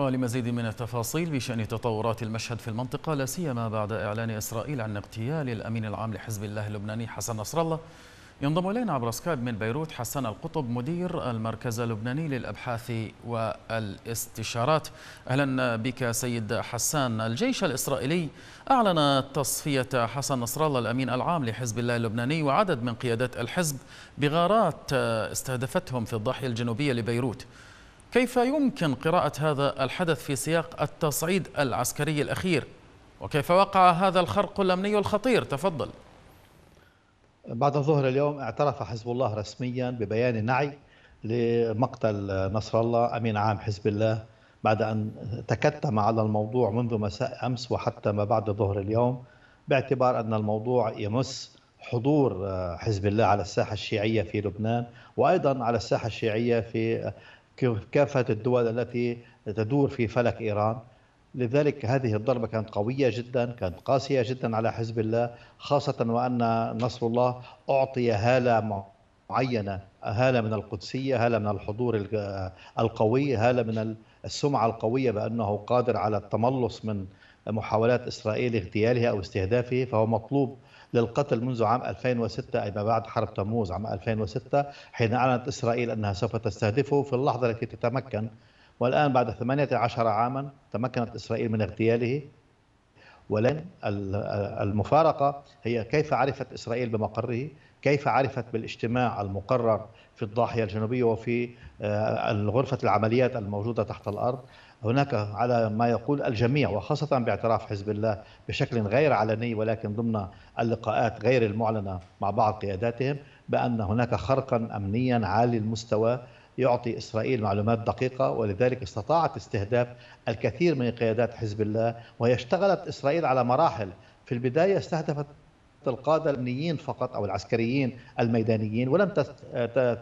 ولمزيد من التفاصيل بشأن تطورات المشهد في المنطقة لا سيما بعد إعلان إسرائيل عن اغتيال الأمين العام لحزب الله اللبناني حسن نصر الله ينضم إلينا عبر سكايب من بيروت حسن القطب مدير المركز اللبناني للأبحاث والاستشارات أهلا بك سيد حسان الجيش الإسرائيلي أعلن تصفية حسن نصر الله الأمين العام لحزب الله اللبناني وعدد من قيادات الحزب بغارات استهدفتهم في الضاحية الجنوبية لبيروت كيف يمكن قراءة هذا الحدث في سياق التصعيد العسكري الأخير وكيف وقع هذا الخرق الأمني الخطير تفضل بعد ظهر اليوم اعترف حزب الله رسميا ببيان نعي لمقتل نصر الله أمين عام حزب الله بعد أن تكتم على الموضوع منذ مساء أمس وحتى ما بعد ظهر اليوم باعتبار أن الموضوع يمس حضور حزب الله على الساحة الشيعية في لبنان وأيضا على الساحة الشيعية في كافة الدول التي تدور في فلك إيران لذلك هذه الضربة كانت قوية جدا كانت قاسية جدا على حزب الله خاصة وأن نصر الله أعطي هالة معينة هالة من القدسية هالة من الحضور القوي هالة من السمعة القوية بأنه قادر على التملص من محاولات إسرائيل اغتياله أو استهدافه فهو مطلوب للقتل منذ عام 2006 أي ما بعد حرب تموز عام 2006 حين أعلنت إسرائيل أنها سوف تستهدفه في اللحظة التي تتمكن والآن بعد 18 عاما تمكنت إسرائيل من اغتياله ولن المفارقة هي كيف عرفت إسرائيل بمقره كيف عرفت بالاجتماع المقرر في الضاحيه الجنوبيه وفي آه، غرفه العمليات الموجوده تحت الارض هناك على ما يقول الجميع وخاصه باعتراف حزب الله بشكل غير علني ولكن ضمن اللقاءات غير المعلنه مع بعض قياداتهم بان هناك خرقا امنيا عالي المستوى يعطي اسرائيل معلومات دقيقه ولذلك استطاعت استهداف الكثير من قيادات حزب الله وهي اشتغلت اسرائيل على مراحل في البدايه استهدفت القادة الأمنيين فقط أو العسكريين الميدانيين ولم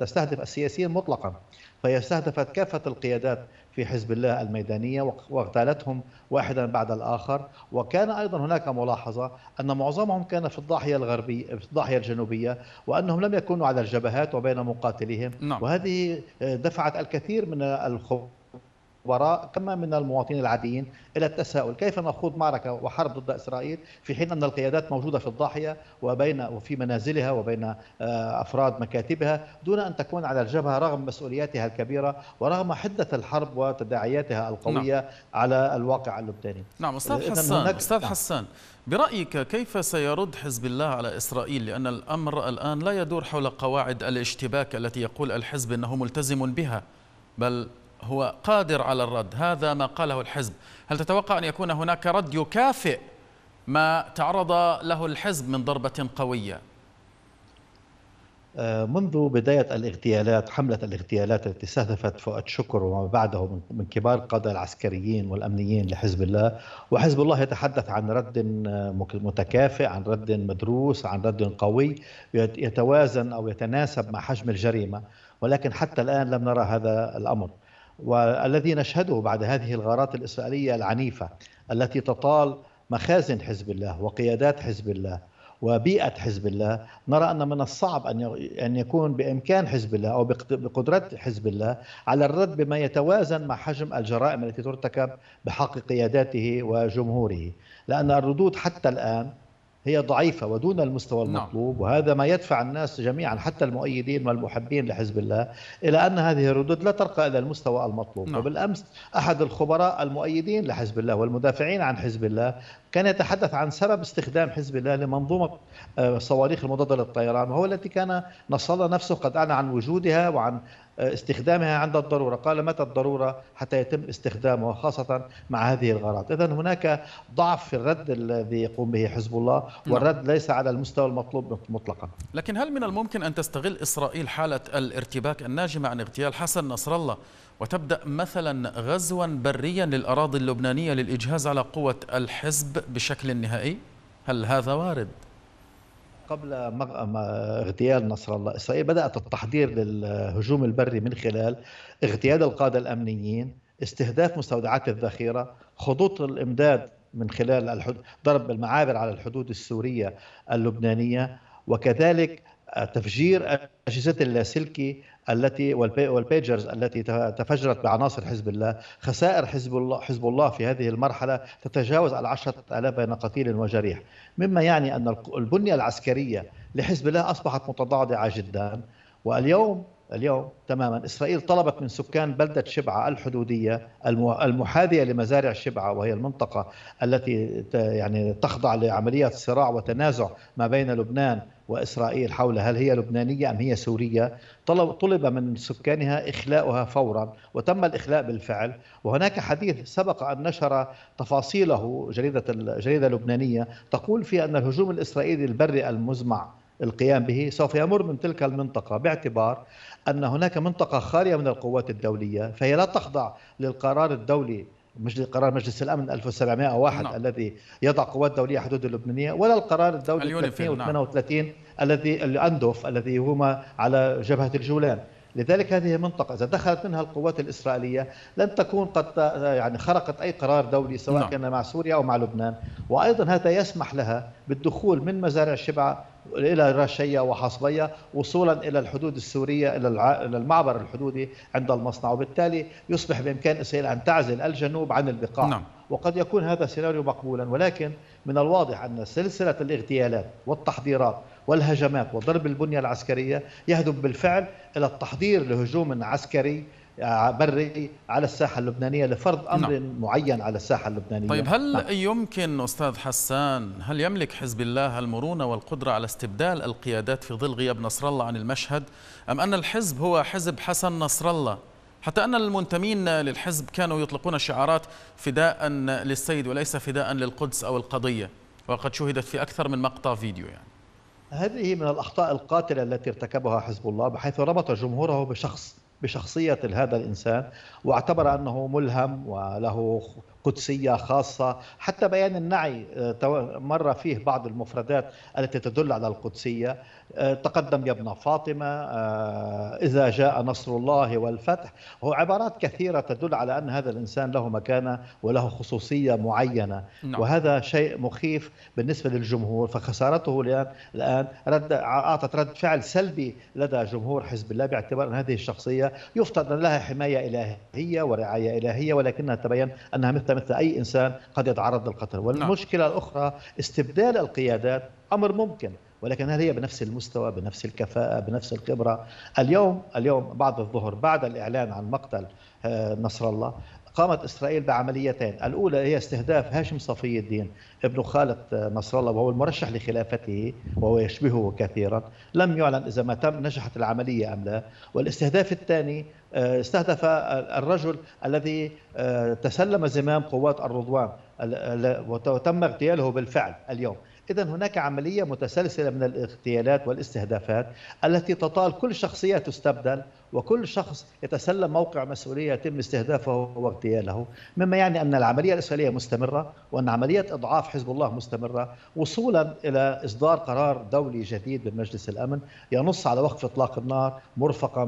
تستهدف السياسيين مطلقا فهي استهدفت كافة القيادات في حزب الله الميدانية واغتالتهم واحدا بعد الآخر وكان أيضا هناك ملاحظة أن معظمهم كان في الضاحية الغربية في الضاحية الجنوبية وأنهم لم يكونوا على الجبهات وبين مقاتليهم نعم. وهذه دفعت الكثير من الخوف وراء كما من المواطنين العاديين الى التساؤل كيف نخوض معركه وحرب ضد اسرائيل في حين ان القيادات موجوده في الضاحيه وبين وفي منازلها وبين آه، افراد مكاتبها دون ان تكون على الجبهه رغم مسؤولياتها الكبيره ورغم حده الحرب وتداعياتها القويه نعم. على الواقع اللبناني نعم استاذ حسان استاذ نعم. حسان برايك كيف سيرد حزب الله على اسرائيل لان الامر الان لا يدور حول قواعد الاشتباك التي يقول الحزب انه ملتزم بها بل هو قادر على الرد هذا ما قاله الحزب هل تتوقع أن يكون هناك رد يكافئ ما تعرض له الحزب من ضربة قوية آه، منذ بداية الاغتيالات حملة الاغتيالات التي استهدفت فؤاد شكر وما بعده من كبار قادة العسكريين والأمنيين لحزب الله وحزب الله يتحدث عن رد آه، متكافئ عن رد مدروس عن رد قوي يتوازن أو يتناسب مع حجم الجريمة ولكن حتى الآن لم نرى هذا الأمر والذي نشهده بعد هذه الغارات الإسرائيلية العنيفة التي تطال مخازن حزب الله وقيادات حزب الله وبيئة حزب الله نرى أن من الصعب أن يكون بإمكان حزب الله أو بقدرة حزب الله على الرد بما يتوازن مع حجم الجرائم التي ترتكب بحق قياداته وجمهوره لأن الردود حتى الآن هي ضعيفة ودون المستوى نعم. المطلوب وهذا ما يدفع الناس جميعا حتى المؤيدين والمحبين لحزب الله إلى أن هذه الردود لا ترقى إلى المستوى المطلوب نعم. وبالأمس أحد الخبراء المؤيدين لحزب الله والمدافعين عن حزب الله كان يتحدث عن سبب استخدام حزب الله لمنظومة آه، صواريخ المضادة للطيران وهو التي كان نصر الله نفسه قد أعلن عن وجودها وعن آه، استخدامها عند الضرورة قال متى الضرورة حتى يتم استخدامها خاصة مع هذه الغارات إذا هناك ضعف في الرد الذي يقوم به حزب الله نعم. والرد ليس على المستوى المطلوب مطلقا لكن هل من الممكن أن تستغل إسرائيل حالة الارتباك الناجمة عن اغتيال حسن نصر الله وتبدأ مثلا غزوا بريا للأراضي اللبنانية للإجهاز على قوة الحزب بشكل نهائي هل هذا وارد؟ قبل اغتيال نصر الله إسرائيل بدأت التحضير للهجوم البري من خلال اغتيال القادة الأمنيين استهداف مستودعات الذخيرة خطوط الإمداد من خلال ضرب المعابر على الحدود السورية اللبنانية وكذلك تفجير أجهزة اللاسلكي التي والبيجرز التي تفجرت بعناصر حزب الله خسائر حزب الله حزب الله في هذه المرحلة تتجاوز العشرة آلاف بين قتيل وجريح مما يعني أن البنية العسكرية لحزب الله أصبحت متضعضعة جدا واليوم اليوم تماما إسرائيل طلبت من سكان بلدة شبعة الحدودية المحاذية لمزارع شبعة وهي المنطقة التي يعني تخضع لعملية صراع وتنازع ما بين لبنان وإسرائيل حول هل هي لبنانية أم هي سورية طلب, طلب من سكانها إخلاؤها فورا وتم الإخلاء بالفعل وهناك حديث سبق أن نشر تفاصيله جريدة الجريدة اللبنانية تقول في أن الهجوم الإسرائيلي البري المزمع القيام به سوف يمر من تلك المنطقة باعتبار أن هناك منطقة خالية من القوات الدولية فهي لا تخضع للقرار الدولي مجلس قرار مجلس الامن 1701 نعم. الذي يضع قوات دوليه حدود اللبنانيه ولا القرار الدولي 338 نعم. الذي الاندوف الذي هما على جبهه الجولان لذلك هذه منطقة إذا دخلت منها القوات الإسرائيلية لن تكون قد يعني خرقت أي قرار دولي سواء نعم. كان مع سوريا أو مع لبنان وأيضا هذا يسمح لها بالدخول من مزارع الشبعة إلى رشية وحصبية وصولا إلى الحدود السورية إلى المعبر الحدودي عند المصنع وبالتالي يصبح بإمكان إسرائيل أن تعزل الجنوب عن البقاع نعم. وقد يكون هذا السيناريو مقبولا ولكن من الواضح أن سلسلة الاغتيالات والتحضيرات والهجمات وضرب البنية العسكرية يهدف بالفعل إلى التحضير لهجوم عسكري بري على الساحه اللبنانيه لفرض امر نعم. معين على الساحه اللبنانيه طيب هل نعم. يمكن استاذ حسان هل يملك حزب الله المرونه والقدره على استبدال القيادات في ظل غياب نصر الله عن المشهد ام ان الحزب هو حزب حسن نصر الله حتى ان المنتمين للحزب كانوا يطلقون شعارات فداء للسيد وليس فداء للقدس او القضيه وقد شهدت في اكثر من مقطع فيديو يعني هذه من الاخطاء القاتله التي ارتكبها حزب الله بحيث ربط جمهوره بشخص بشخصية هذا الإنسان واعتبر أنه ملهم وله قدسية خاصة حتى بيان النعي آه، مر فيه بعض المفردات التي تدل على القدسية آه، تقدم يا ابن فاطمة آه، إذا جاء نصر الله والفتح هو عبارات كثيرة تدل على أن هذا الإنسان له مكانة وله خصوصية معينة نعم. وهذا شيء مخيف بالنسبة للجمهور فخسارته الآن رد أعطت رد فعل سلبي لدى جمهور حزب الله باعتبار أن هذه الشخصية يفترض لها حماية إلهية ورعاية إلهية ولكنها تبين أنها مثل انت مثل اي انسان قد يتعرض للقتل والمشكله نعم. الاخرى استبدال القيادات امر ممكن ولكن هل هي بنفس المستوى بنفس الكفاءة بنفس الخبرة اليوم اليوم بعد الظهر بعد الإعلان عن مقتل آه، نصر الله قامت إسرائيل بعمليتين الأولى هي استهداف هاشم صفي الدين ابن خالة نصر الله وهو المرشح لخلافته وهو يشبهه كثيرا لم يعلن إذا ما تم نجحت العملية أم لا والاستهداف الثاني آه، استهدف الرجل الذي آه، تسلم زمام قوات الرضوان وتم اغتياله بالفعل اليوم إذا هناك عملية متسلسلة من الاغتيالات والاستهدافات التي تطال كل شخصية تستبدل وكل شخص يتسلم موقع مسؤوليه يتم استهدافه واغتياله، مما يعني ان العمليه الاسرائيليه مستمره وان عمليه اضعاف حزب الله مستمره وصولا الى اصدار قرار دولي جديد بمجلس الامن ينص على وقف اطلاق النار مرفقا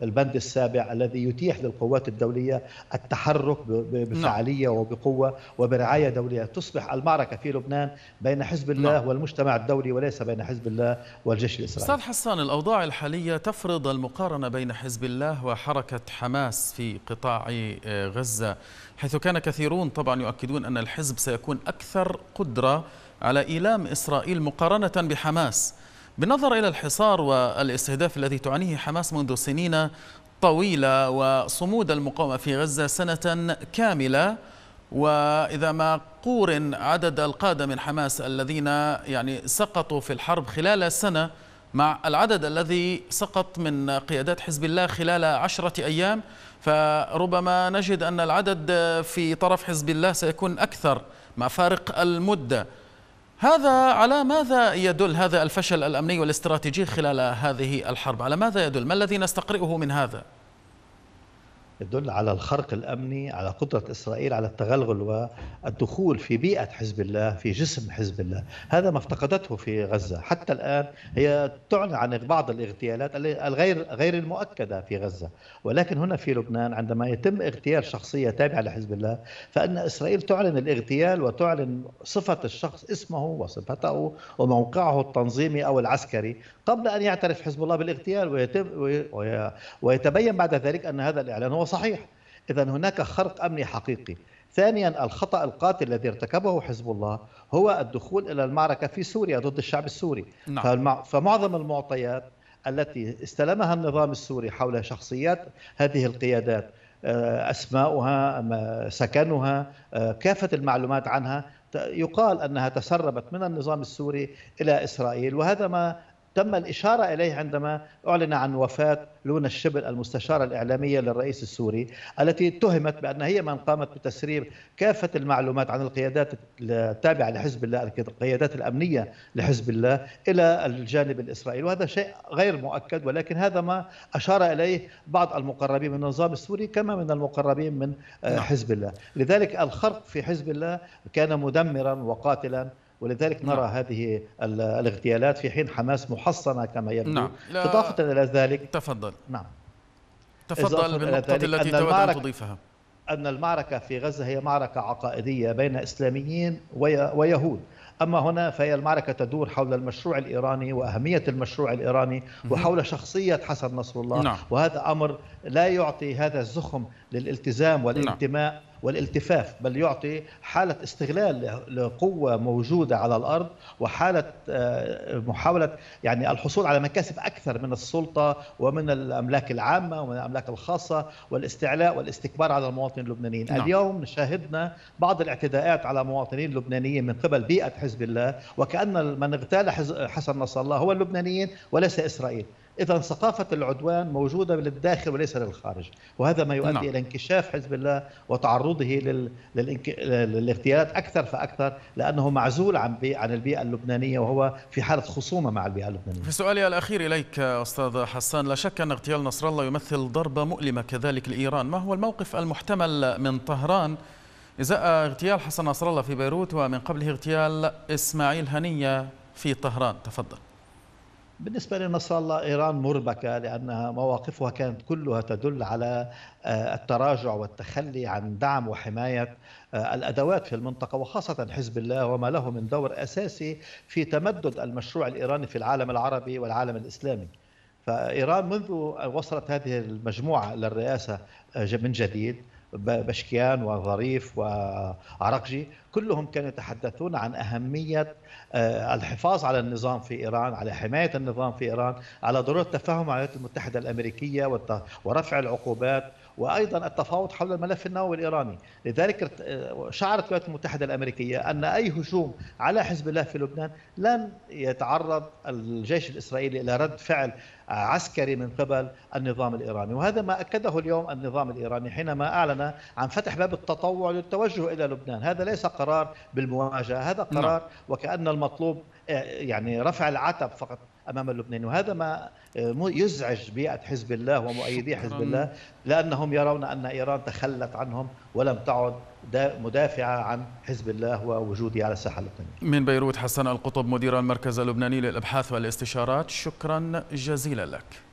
بالبند السابع الذي يتيح للقوات الدوليه التحرك نعم. بفعاليه وبقوه وبرعايه دوليه، تصبح المعركه في لبنان بين حزب نعم. الله والمجتمع الدولي وليس بين حزب الله والجيش الاسرائيلي. استاذ حسان الاوضاع الحاليه تفرض المقارنه بين حزب الله وحركة حماس في قطاع آه، غزة حيث كان كثيرون طبعا يؤكدون أن الحزب سيكون أكثر قدرة على إيلام إسرائيل مقارنة بحماس بالنظر إلى الحصار والاستهداف الذي تعانيه حماس منذ سنين طويلة وصمود المقاومة في غزة سنة كاملة وإذا ما قورن عدد القادة من حماس الذين يعني سقطوا في الحرب خلال سنة مع العدد الذي سقط من قيادات حزب الله خلال عشرة أيام فربما نجد أن العدد في طرف حزب الله سيكون أكثر مع فارق المدة هذا على ماذا يدل هذا الفشل الأمني والاستراتيجي خلال هذه الحرب على ماذا يدل ما الذي نستقرئه من هذا؟ يدل على الخرق الامني على قدره اسرائيل على التغلغل والدخول في بيئه حزب الله في جسم حزب الله هذا ما افتقدته في غزه حتى الان هي تعلن عن بعض الاغتيالات الغير غير المؤكده في غزه ولكن هنا في لبنان عندما يتم اغتيال شخصيه تابعه لحزب الله فان اسرائيل تعلن الاغتيال وتعلن صفه الشخص اسمه وصفته وموقعه التنظيمي او العسكري قبل ان يعترف حزب الله بالاغتيال ويتم ويتبين بعد ذلك ان هذا الاعلان هو صحيح إذا هناك خرق أمني حقيقي ثانيا الخطا القاتل الذي ارتكبه حزب الله هو الدخول الى المعركه في سوريا ضد الشعب السوري نعم. فمعظم المعطيات التي استلمها النظام السوري حول شخصيات هذه القيادات آه، اسماؤها سكنها آه، كافه المعلومات عنها يقال انها تسربت من النظام السوري الى اسرائيل وهذا ما تم الإشارة إليه عندما أعلن عن وفاة لونا الشبل المستشارة الإعلامية للرئيس السوري التي اتهمت بأن هي من قامت بتسريب كافة المعلومات عن القيادات التابعة لحزب الله القيادات الأمنية لحزب الله إلى الجانب الإسرائيلي وهذا شيء غير مؤكد ولكن هذا ما أشار إليه بعض المقربين من النظام السوري كما من المقربين من آه، نعم. حزب الله لذلك الخرق في حزب الله كان مدمرا وقاتلا ولذلك نعم. نرى نعم. هذه الاغتيالات في حين حماس محصنة كما يبدو نعم. لا إضافة إلى ذلك تفضل نعم تفضل بالنقطة التي تود أن تضيفها أن المعركة في غزة هي معركة عقائدية بين إسلاميين ويهود أما هنا فهي المعركة تدور حول المشروع الإيراني وأهمية المشروع الإيراني وحول شخصية حسن نصر الله نعم. وهذا أمر لا يعطي هذا الزخم للالتزام نعم. والانتماء نعم. والالتفاف بل يعطي حالة استغلال لقوة موجودة على الأرض وحالة آه، محاولة يعني الحصول على مكاسب أكثر من السلطة ومن الأملاك العامة ومن الأملاك الخاصة والاستعلاء والاستكبار على المواطنين اللبنانيين نعم. اليوم شاهدنا بعض الاعتداءات على مواطنين لبنانيين من قبل بيئة حزب الله وكأن من اغتال حسن نصر الله هو اللبنانيين وليس إسرائيل اذا ثقافه العدوان موجوده للداخل وليس للخارج وهذا ما يؤدي نعم. الى انكشاف حزب الله وتعرضه لل... للاغتيالات اكثر فاكثر لانه معزول عن بي... عن البيئه اللبنانيه وهو في حاله خصومه مع البيئه اللبنانيه في سؤالي الاخير اليك استاذ حسان لا شك ان اغتيال نصر الله يمثل ضربه مؤلمه كذلك لايران ما هو الموقف المحتمل من طهران ازاء اغتيال حسن نصر الله في بيروت ومن قبله اغتيال اسماعيل هنيه في طهران تفضل بالنسبة لنصر الله إيران مربكة لأنها مواقفها كانت كلها تدل على آه، التراجع والتخلي عن دعم وحماية آه، الأدوات في المنطقة وخاصة حزب الله وما له من دور أساسي في تمدد المشروع الإيراني في العالم العربي والعالم الإسلامي فإيران منذ وصلت هذه المجموعة للرئاسة آه، من جديد بشكيان وظريف وعرقجي كلهم كانوا يتحدثون عن أهمية آه، الحفاظ على النظام في إيران على حماية النظام في إيران على ضرورة تفاهم الولايات المتحدة الأمريكية ورفع العقوبات وايضا التفاوض حول الملف النووي الايراني، لذلك آه، شعرت الولايات المتحده الامريكيه ان اي هجوم على حزب الله في لبنان لن يتعرض الجيش الاسرائيلي الى رد فعل عسكري من قبل النظام الايراني، وهذا ما اكده اليوم النظام الايراني حينما اعلن عن فتح باب التطوع للتوجه الى لبنان، هذا ليس قرار بالمواجهه، هذا قرار نعم. وكان المطلوب آه، يعني رفع العتب فقط امام اللبنانيين وهذا ما آه، يزعج بيئه حزب الله ومؤيدي حزب الله لانهم يرون ان ايران تخلت عنهم ولم تعد مدافعه عن حزب الله ووجوده على الساحه اللبنانيه. من بيروت حسن القطب مدير المركز اللبناني للابحاث والاستشارات شكرا جزيلا لك.